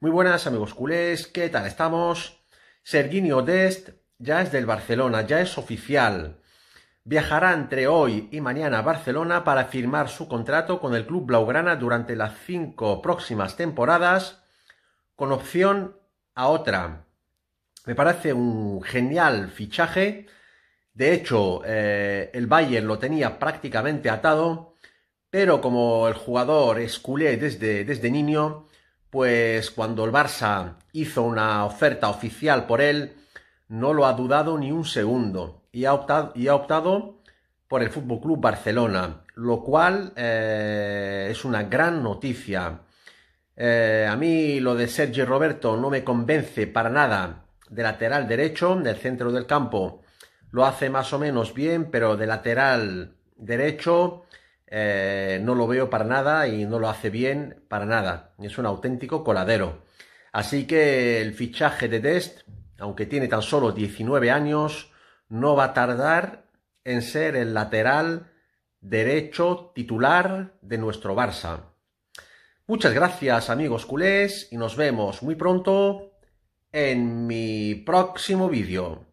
Muy buenas amigos culés, ¿qué tal estamos? Serginio Dest ya es del Barcelona, ya es oficial. Viajará entre hoy y mañana a Barcelona para firmar su contrato con el club blaugrana durante las cinco próximas temporadas, con opción a otra. Me parece un genial fichaje. De hecho, eh, el Bayern lo tenía prácticamente atado, pero como el jugador es culé desde, desde niño, pues cuando el Barça hizo una oferta oficial por él, no lo ha dudado ni un segundo y ha optado, por el FC Club Barcelona, lo cual eh, es una gran noticia. Eh, a mí lo de Sergio Roberto no me convence para nada. De lateral derecho, del centro del campo, lo hace más o menos bien, pero de lateral derecho eh, no lo veo para nada y no lo hace bien para nada. Es un auténtico coladero. Así que el fichaje de Dest, aunque tiene tan solo 19 años, no va a tardar en ser el lateral derecho titular de nuestro Barça. Muchas gracias amigos culés y nos vemos muy pronto en mi próximo vídeo.